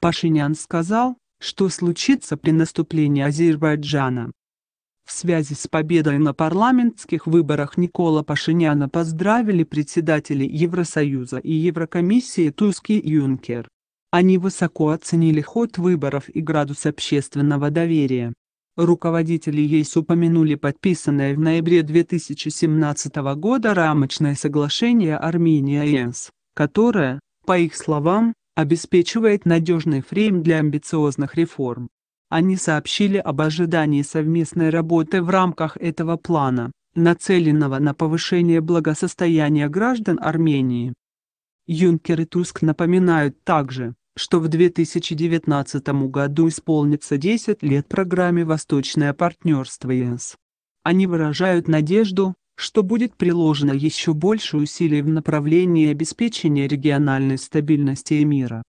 Пашинян сказал, что случится при наступлении Азербайджана. В связи с победой на парламентских выборах Никола Пашиняна поздравили председатели Евросоюза и Еврокомиссии Туск и Юнкер. Они высоко оценили ход выборов и градус общественного доверия. Руководители ЕС упомянули подписанное в ноябре 2017 года рамочное соглашение Армения и ЕС, которое, по их словам, обеспечивает надежный фрейм для амбициозных реформ. Они сообщили об ожидании совместной работы в рамках этого плана, нацеленного на повышение благосостояния граждан Армении. Юнкер и Туск напоминают также, что в 2019 году исполнится 10 лет программе «Восточное партнерство ЕС». Они выражают надежду, что будет приложено еще больше усилий в направлении обеспечения региональной стабильности и мира.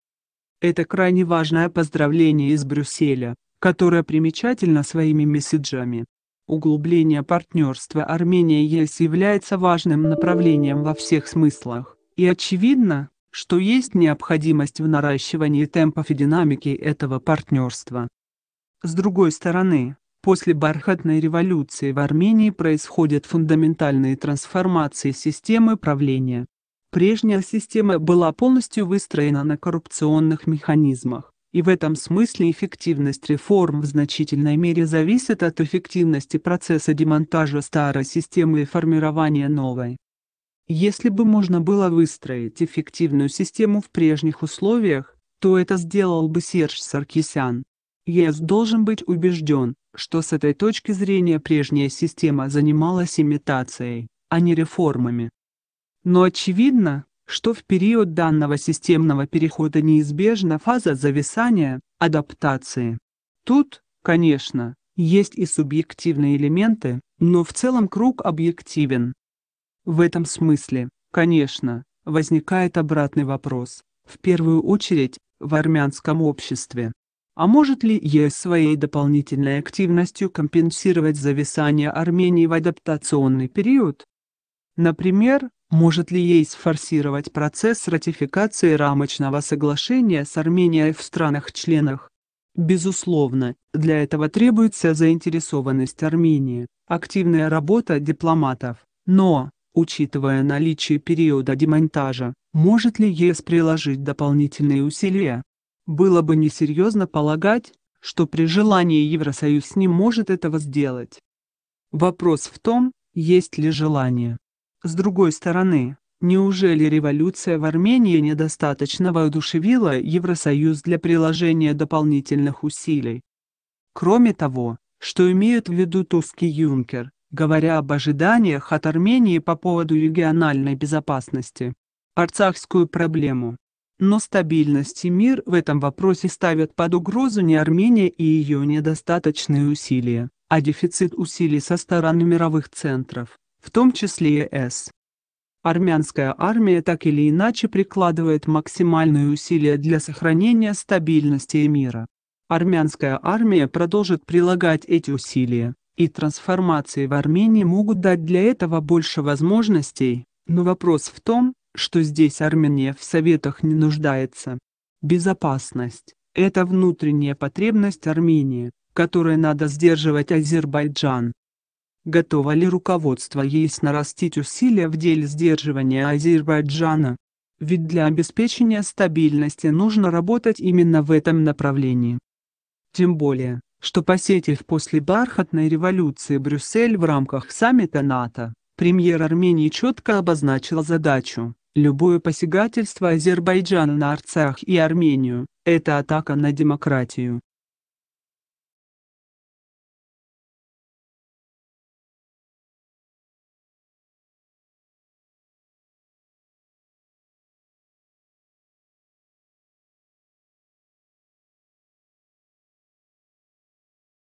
Это крайне важное поздравление из Брюсселя, которое примечательно своими месседжами. Углубление партнерства Армения-ЕС является важным направлением во всех смыслах, и очевидно, что есть необходимость в наращивании темпов и динамики этого партнерства. С другой стороны, После бархатной революции в Армении происходят фундаментальные трансформации системы правления. Прежняя система была полностью выстроена на коррупционных механизмах, и в этом смысле эффективность реформ в значительной мере зависит от эффективности процесса демонтажа старой системы и формирования новой. Если бы можно было выстроить эффективную систему в прежних условиях, то это сделал бы Серж Саркисян. ЕС должен быть убежден, что с этой точки зрения прежняя система занималась имитацией, а не реформами. Но очевидно, что в период данного системного перехода неизбежна фаза зависания, адаптации. Тут, конечно, есть и субъективные элементы, но в целом круг объективен. В этом смысле, конечно, возникает обратный вопрос, в первую очередь, в армянском обществе. А может ли ЕС своей дополнительной активностью компенсировать зависание Армении в адаптационный период? Например, может ли ЕС форсировать процесс ратификации рамочного соглашения с Арменией в странах-членах? Безусловно, для этого требуется заинтересованность Армении, активная работа дипломатов. Но, учитывая наличие периода демонтажа, может ли ЕС приложить дополнительные усилия? Было бы несерьезно полагать, что при желании Евросоюз не может этого сделать. Вопрос в том, есть ли желание. С другой стороны, неужели революция в Армении недостаточно воодушевила Евросоюз для приложения дополнительных усилий? Кроме того, что имеют в виду Туский Юнкер, говоря об ожиданиях от Армении по поводу региональной безопасности? Арцахскую проблему но стабильность и мир в этом вопросе ставят под угрозу не Армения и ее недостаточные усилия, а дефицит усилий со стороны мировых центров, в том числе и С. Армянская армия так или иначе прикладывает максимальные усилия для сохранения стабильности и мира. Армянская армия продолжит прилагать эти усилия, и трансформации в Армении могут дать для этого больше возможностей, но вопрос в том, что здесь Армения в советах не нуждается. Безопасность – это внутренняя потребность Армении, которой надо сдерживать Азербайджан. Готово ли руководство ЕС нарастить усилия в деле сдерживания Азербайджана? Ведь для обеспечения стабильности нужно работать именно в этом направлении. Тем более, что посетив после бархатной революции Брюссель в рамках саммита НАТО, премьер Армении четко обозначил задачу Любое посягательство Азербайджана на Арцах и Армению – это атака на демократию.